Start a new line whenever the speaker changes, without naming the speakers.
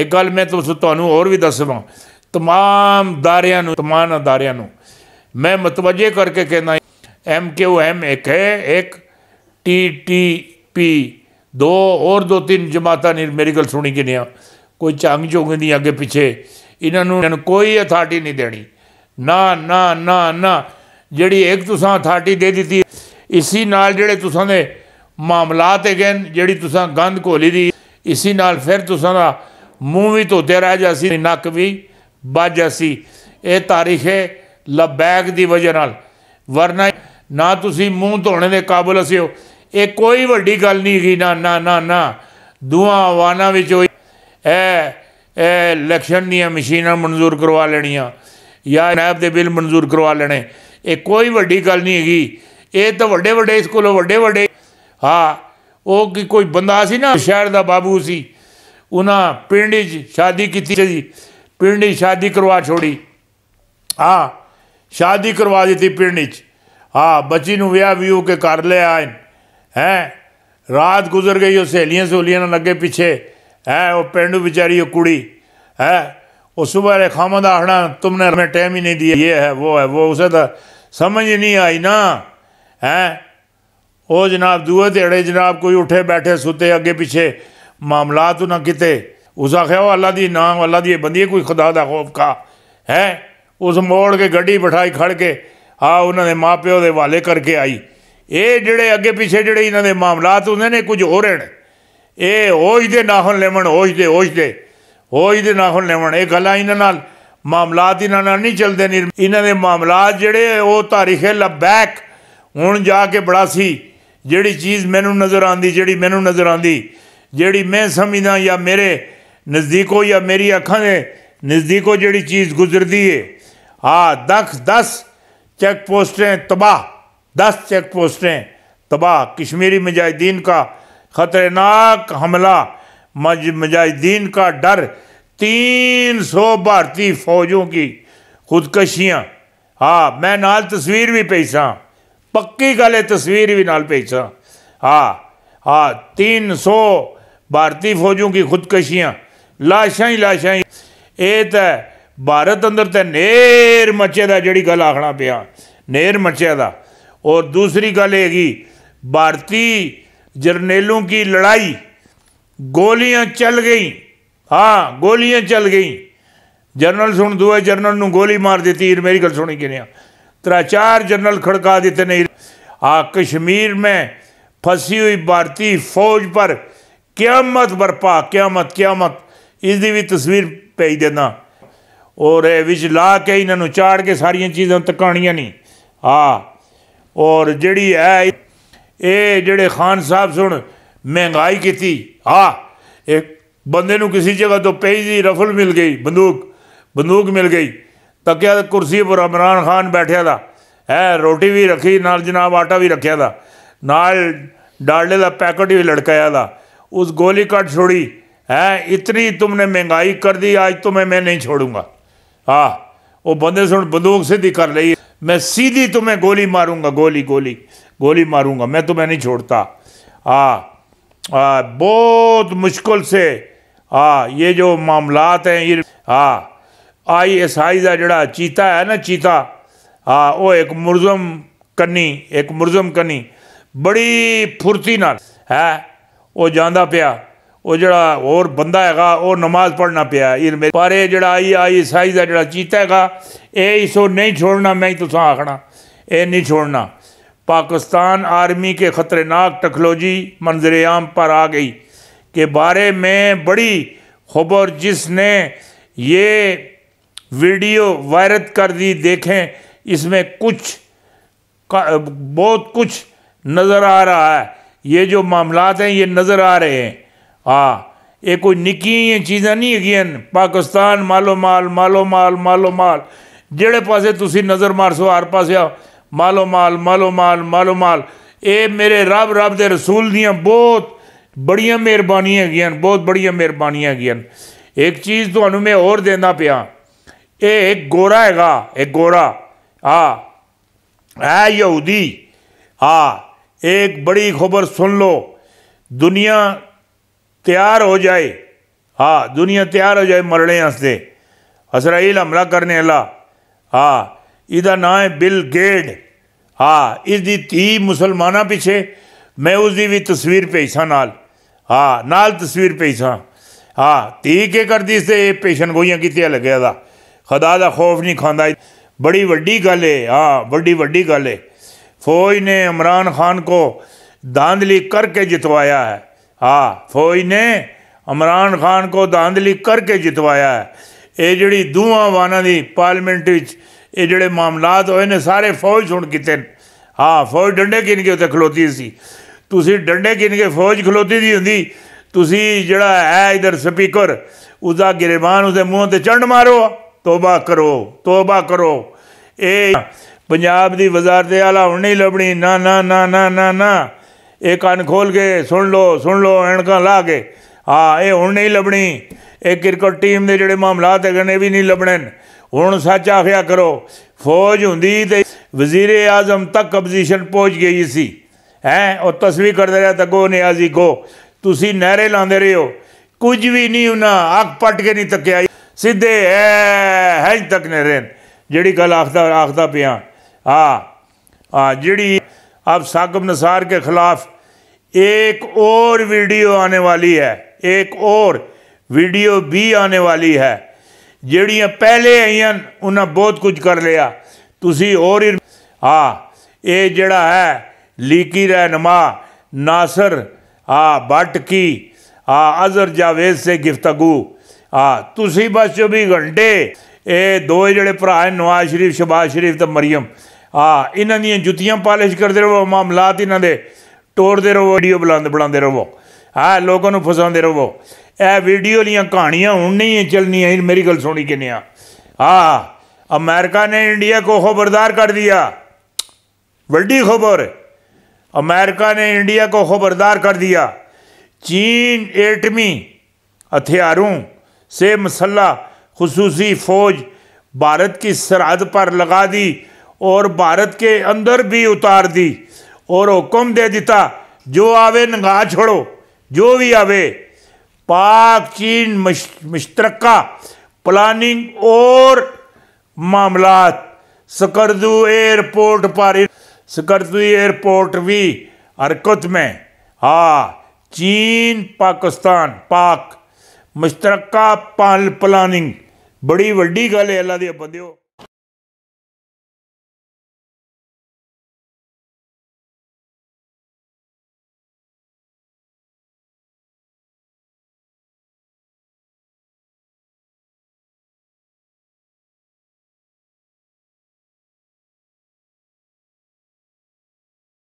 ਇੱਕ ਗੱਲ ਮੈਂ ਤੁਸ ਤੁਹਾਨੂੰ ਹੋਰ ਵੀ ਦੱਸਵਾਂ तमाम ਦਾਰਿਆਂ ਨੂੰ ਤਮਾਮ ਅਦਾਰਿਆਂ ਨੂੰ ਮੈਂ ਮਤਵਜੇ ਕਰਕੇ ਕਹਿੰਦਾ ਐਮ ਕਿਊ ਐਮ ਇੱਕ ਹੈ ਇੱਕ ਟੀ ਟੀ ਪੀ ਦੋ ਹੋਰ ਦੋ ਤਿੰਨ ਜਮਾਤਾਂ ਨੇ ਮੇਰੀ ਗੱਲ ਸੁਣੀ ਕਿਨੇ ਆ ਕੋਈ ਚੰਗ ਜੋਗ ਨਹੀਂ ਅੱਗੇ ਪਿੱਛੇ ਇਹਨਾਂ ਨੂੰ ਕੋਈ ਅਥਾਰਟੀ ਨਹੀਂ ਦੇਣੀ ਨਾ ਨਾ ਨਾ ਨਾ ਜਿਹੜੀ ਇੱਕ ਤੁਸਾਂ ਅਥਾਰਟੀ ਦੇ ਦਿੱਤੀ ਇਸੇ ਨਾਲ ਜਿਹੜੇ ਤੁਸਾਂ ਦੇ ਮਾਮਲਾਤ ਹੈਗੇ ਜਿਹੜੀ ਤੁਸਾਂ ਗੰਦ ਘੋਲੀ ਦੀ ਇਸੇ ਨਾਲ ਫਿਰ ਤੁਸਾਂ ਦਾ ਮੂੰਹ ਵੀ ਧੋਤੇ ਰਹਿ ਜਾ ਸੀ ਨੱਕ ਵੀ ਬੱਜ ਸੀ ਇਹ ਤਾਰੀਖ ਹੈ ਲਬੈਕ ਦੀ ਵਜ੍ਹਾ ਨਾਲ ਵਰਨਾ ਨਾ ਤੁਸੀਂ ਮੂੰਹ ਧੋਣੇ ਦੇ ਕਾਬਿਲ ਅਸੀਂ ਹੋ ਇਹ ਕੋਈ ਵੱਡੀ ਗੱਲ ਨਹੀਂ ਗਈ ਨਾ ਨਾ ਨਾ ਨਾ ਦੁਆ ਵਾਨਾ ਵਿੱਚ ਹੋਈ ਇਹ ਇਹ ਇਲੈਕਸ਼ਨ ਦੀਆਂ ਮਸ਼ੀਨਾਂ ਮਨਜ਼ੂਰ ਕਰਵਾ ਲੈਣੀਆਂ ਜਾਂ ਨੈਬ ਦੇ ਬਿੱਲ ਮਨਜ਼ੂਰ ਕਰਵਾ ਲੈਣੇ ਇਹ ਕੋਈ ਵੱਡੀ ਗੱਲ ਨਹੀਂ ਹੈਗੀ ਇਹ ਤਾਂ ਵੱਡੇ ਵੱਡੇ ਸਕੂਲੋਂ ਵੱਡੇ ਵੱਡੇ ਹਾਂ ਉਹ ਕੋਈ ਬੰਦਾ ਸੀ ਨਾ ਸ਼ਹਿਰ ਦਾ ਬਾਬੂ ਸੀ उन्हें पिंडी शादी की थी पिंडी शादी करवा छोड़ी हाँ शादी करवा दी पिंड हाँ बच्ची व्याह व्यू के कर लिया आए हैं रात गुजर गई वो सहेलियाँ सहेलियां अगे पिछे है वह पेंडू बेचारी कुड़ी है उस सुबह रे खामद आखना तुमने हमें टाइम ही नहीं दिया ये है वो है वो उसे तो समझ नहीं आई ना है ओ जनाब दुए धेड़े जनाब कोई उठे बैठे सुते अगे पिछे मामला तो ना किते उस आख्या अल्लाह की ना अल्लाह की बंदी कोई खुदा का खौफ खा है उस मोड़ के ग्डी बिठाई खड़ के आ उन्होंने माँ प्यो के हवाले करके आई ये जड़े अगे पिछे जड़े इन्होंने मामलात होंगे ने कुछ हो रहे ये होशते नाखन लेवन होश होशते होशते होशते नाखन लेवन ये गल इन मामलात इन्होंने नहीं चलते नहीं इन्होंने मामलात जड़े वो तारीखे लबैक हूँ जाके बड़ा सी जड़ी चीज़ मैनू नज़र आँदी जी मैनू नज़र आँगी जड़ी मैं ਸਮਝਦਾ या मेरे ਨਜ਼ਦੀਕੋ या मेरी ਅੱਖਾਂ ਦੇ ਨਜ਼ਦੀਕੋ जड़ी चीज़ गुजरती है हाँ दस दस चेक पोस्टें तबाह दस चेक पोस्टें तबाह कश्मीरी मुजाहिदीन का ख़तरनाक हमला मज मुजाहिदीन का डर तीन सौ भारतीय फ़ौजों की खुदकशियाँ हाँ मैं नाल तस्वीर भी भेजा हाँ, पक्की गल तस्वीर भी नाल भेजा हाँ हाँ तीन सौ भारतीय फौजों की खुदकशियाँ लाशां ही लाशां ਇਹ ਤਾਂ ਭਾਰਤ ਅੰਦਰ ਤਾਂ ਨੇਰ ਮੱਚੇ ਦਾ ਜਿਹੜੀ ਗੱਲ ਆਖਣਾ ਪਿਆ ਨੇਰ ਮੱਚੇ ਦਾ ਔਰ ਦੂਸਰੀ ਗੱਲ ਹੈਗੀ ਭਾਰਤੀ ਜਰਨੇਲੋਂ ਕੀ ਲੜਾਈ ਗੋਲੀਆਂ ਚੱਲ ਗਈ ਹਾਂ ਗੋਲੀਆਂ ਚੱਲ ਗਈ ਜਰਨਲ ਸੁਣ ਦੂਏ ਜਰਨਲ ਨੂੰ ਗੋਲੀ ਮਾਰ ਦਿੱਤੀ ਮੇਰੀ ਗੱਲ ਸੁਣੀ ਕਿਨਿਆ ਤਰਾ ਚਾਰ ਜਰਨਲ ਖੜਕਾ ਦਿੱਤੇ ਨਹੀਂ ਆ ਕਸ਼ਮੀਰ ਮੈਂ फंसी हुई भारतीय फौज पर ਕਿਆਮਤ ਬਰਪਾ ਕਿਆਮਤ ਕਿਆਮਤ ਇਸ ਦੀ ਵੀ ਤਸਵੀਰ ਭੇਜ ਦੇਣਾ ਔਰ ਇਹ ਵਿੱਚ ਲਾ ਕੇ ਇਹਨਾਂ ਨੂੰ ਚਾੜ ਕੇ ਸਾਰੀਆਂ ਚੀਜ਼ਾਂ ਤਕਾਣੀਆਂ ਨਹੀਂ ਆ ਔਰ ਜਿਹੜੀ ਹੈ ਇਹ ਜਿਹੜੇ ਖਾਨ ਸਾਹਿਬ ਸੁਣ ਮਹਿੰਗਾਈ ਕੀਤੀ ਆ ਇੱਕ ਬੰਦੇ ਨੂੰ ਕਿਸੇ ਜਗ੍ਹਾ ਤੋਂ ਪਈ ਦੀ ਰਫਲ ਮਿਲ ਗਈ ਬੰਦੂਕ ਬੰਦੂਕ ਮਿਲ ਗਈ ਕਿਹਾ ਕੁਰਸੀ ਪਰ ਇਮਰਾਨ ਖਾਨ ਬੈਠਿਆ ਦਾ ਹੈ ਰੋਟੀ ਵੀ ਰੱਖੀ ਨਾਲ ਜਨਾਬ ਆਟਾ ਵੀ ਰੱਖਿਆ ਦਾ ਨਾਲ ਡਾਲੇ ਦਾ ਪੈਕਟ ਵੀ ਲੜਕਾਇਆ ਦਾ उस गोली काट छोड़ी है इतनी तुमने महंगाई कर दी आज तुम्हें मैं नहीं छोड़ूंगा हाँ वो बंदे सुन बंदूक सीधी कर ली मैं सीधी तुम्हें गोली मारूंगा गोली गोली गोली मारूंगा मैं तुम्हें नहीं छोड़ता हाँ बहुत मुश्किल से हाँ ये जो मामलात हैं ये हाँ आई एस आई का जड़ा चीता है ना चीता हाँ वो एक मुरजम कनी एक मुरजम कनी बड़ी फुर्ती न है वह जाना पिया वो जरा होर बंदा है वह नमाज़ पढ़ना पे ਇਹ पर ਇਹ ਜਿਹੜਾ आई ਆਈ ਸਾਈ ਦਾ ਜਿਹੜਾ ਚੀਤਾ ਹੈਗਾ ਇਹ ਇਸੋ ਨਹੀਂ ਛੋੜਨਾ ਮੈਂ ਤੁਸਾਂ ਆਖਣਾ नहीं छोड़ना पाकिस्तान आर्मी के ख़तरनाक टेक्नोलॉजी मंजरेआम पर आ गई के बारे में बड़ी खबर जिसने ये वीडियो वायरल कर दी देखें इसमें कुछ बहुत कुछ नज़र आ रहा है ये जो मामला हैं ये नज़र आ रहे हैं हाँ ये कोई निकी चीज़ा नहीं है पाकिस्तान मालो मालो माल माल मालो माल जड़े पासे तुसी नज़र मारसो हर पास आओ मालो मालो माल माल मालो माल ये मेरे रब रब के रसूल दियाँ बहुत बड़िया मेहरबानी है बहुत बड़िया मेहरबानी है एक चीज़ तो मैं और देना पाया ये एक गोरा है एक गोरा हाँ है यूदी हाँ एक बड़ी खबर सुन लो दुनिया तैयार हो जाए हाँ दुनिया तैयार हो जाए मरने हंसते इसराइल हमला करने वाला हाँ इदा ना है बिल गेड हाँ इसकी धी मुसलमान पिछे मैं उसकी भी तस्वीर भेजा हाँ नाल हाँ नाल तस्वीर भेजा हाँ।, हाँ धी के करती से पेशन गोइयां कितिया लगे दा खदा का खौफ नहीं खाता बड़ी वड्डी गल है हाँ बड़ी वड्डी गल है फौज ने इमरान खान को धांधली करके जितवाया है हाँ फौज ने इमरान खान को धांधली करके जितवाया है ये जड़ी दूँ वाना दी पार्लियामेंट ये जड़े मामलात हो सारे फौज सुन किते हाँ फौज डंडे गिन के उ खलोती सी तुम डंडे गिन के फौज खलोती दी होंगी तुम जड़ा है इधर स्पीकर उसका गिरबान उसके मुँह से चंड मारो तौबा करो तौबा करो ये ਪੰਜਾਬ ਦੀ ਵਜ਼ਾਰਤ ਆਲਾ ਹੁਣ ਨਹੀਂ ਲੱਭਣੀ ਨਾ ਨਾ ਨਾ ਨਾ ਨਾ ਨਾ ਇਹ ਕੰਨ ਖੋਲ ਕੇ ਸੁਣ ਲਓ ਸੁਣ ਲਓ ਐਣਕਾਂ ਲਾ ਕੇ ਹਾਂ ਇਹ ਹੁਣ ਨਹੀਂ ਲੱਭਣੀ ਇਹ ਕ੍ਰਿਕਟ ਟੀਮ ਦੇ ਜਿਹੜੇ ਮਾਮਲਾਤ ਹੈਗੇ ਨੇ ਵੀ ਨਹੀਂ ਲੱਭਣੇ ਹੁਣ ਸੱਚ ਆਖਿਆ ਕਰੋ ਫੌਜ ਹੁੰਦੀ ਤੇ ਵਜ਼ੀਰ ਆਜ਼ਮ ਤੱਕ ਅਪੋਜੀਸ਼ਨ ਪਹੁੰਚ ਗਈ ਸੀ ਹੈ ਉਹ ਤਸਵੀਰ ਕਰਦੇ ਰਿਹਾ ਤੱਕੋ ਨਿਆਜ਼ੀ ਕੋ ਤੁਸੀਂ ਨਹਿਰੇ ਲਾਉਂਦੇ ਰਹੇ ਹੋ ਕੁਝ ਵੀ ਨਹੀਂ ਉਹਨਾਂ ਅੱਖ ਪਟ ਕੇ ਨਹੀਂ ਤੱਕਿਆ ਸਿੱਧੇ ਹੈ ਹਜ ਤੱਕ ਨੇ ਰਹਿਣ ਜਿਹੜੀ ਗੱਲ ਆਖਦਾ ਆਖਦਾ ਪਿਆ ਆ ਜਿਹੜੀ ਅਬ ਸਾਗਮ ਨਸਾਰ ਕੇ ਖਿਲਾਫ ਇੱਕ और ਵੀਡੀਓ ਆਨੇ ਵਾਲੀ ਹੈ ਇੱਕ और ਵੀਡੀਓ ਵੀ ਆਨੇ ਵਾਲੀ ਹੈ ਜਿਹੜੀਆਂ ਪਹਿਲੇ ਆਈਆਂ ਉਹਨਾਂ ਬਹੁਤ ਕੁਝ ਕਰ ਲਿਆ ਤੁਸੀਂ ਹੋਰ ਆ ਇਹ ਜਿਹੜਾ ਹੈ ਲੀਕੀ ਰਹਿਨਮਾ ਨਾਸਰ ਆ ਬਟ ਕੀ ਆ ਅਜ਼ਰ ਜਾਵੇਦ ਸੇ ਗਿਫਤਗੂ ਆ ਤੁਸੀਂ ਬਸ 24 ਘੰਟੇ ਇਹ ਦੋ ਜਿਹੜੇ ਭਰਾ ਨਵਾਜ਼ ਸ਼ਰੀਫ ਸ਼ਬਾਸ਼ ਸ਼ਰੀਫ ਤੇ ਮਰੀਮ ਆ ਇਹਨਾਂ ਦੀਆਂ ਜੁੱਤੀਆਂ ਪਾਲਿਸ਼ ਕਰਦੇ ਰਹੋ ਮਾਮਲਾਤ ਇਹਨਾਂ ਦੇ ਤੋੜਦੇ ਰਹੋ ਵੀਡੀਓ ਬਣਾਉਂਦੇ ਬਣਾਉਂਦੇ ਰਹੋ ਆ ਲੋਕਾਂ ਨੂੰ ਫਸਾਉਂਦੇ ਰਹੋ ਇਹ ਵੀਡੀਓ ਦੀਆਂ ਕਹਾਣੀਆਂ ਹੁਣ ਨਹੀਂ ਚੱਲਣੀਆਂ ਮੇਰੀ ਗੱਲ ਸੁਣੀ ਕਿਨੇ ਆ ਆ अमेरिका ने इंडिया को खबरदार कर दिया बड़ी खबर अमेरिका ने इंडिया को खबरदार कर दिया चीन एटमी हथियारों से मसल्ला खसूसी फ़ौज भारत की सरहद पर लगा दी और भारत के अंदर भी उतार दी और हुक्म दे दिता जो आवे नंगा छोड़ो जो भी आवे पाक चीन मुश्तरक प्लानिंग और मामला सकरदू एयरपोर्ट पर सकरदू एयरपोर्ट भी हरकत में हा चीन पाकिस्तान पाक मुश्तरक प्लानिंग बड़ी वही गल है बंदे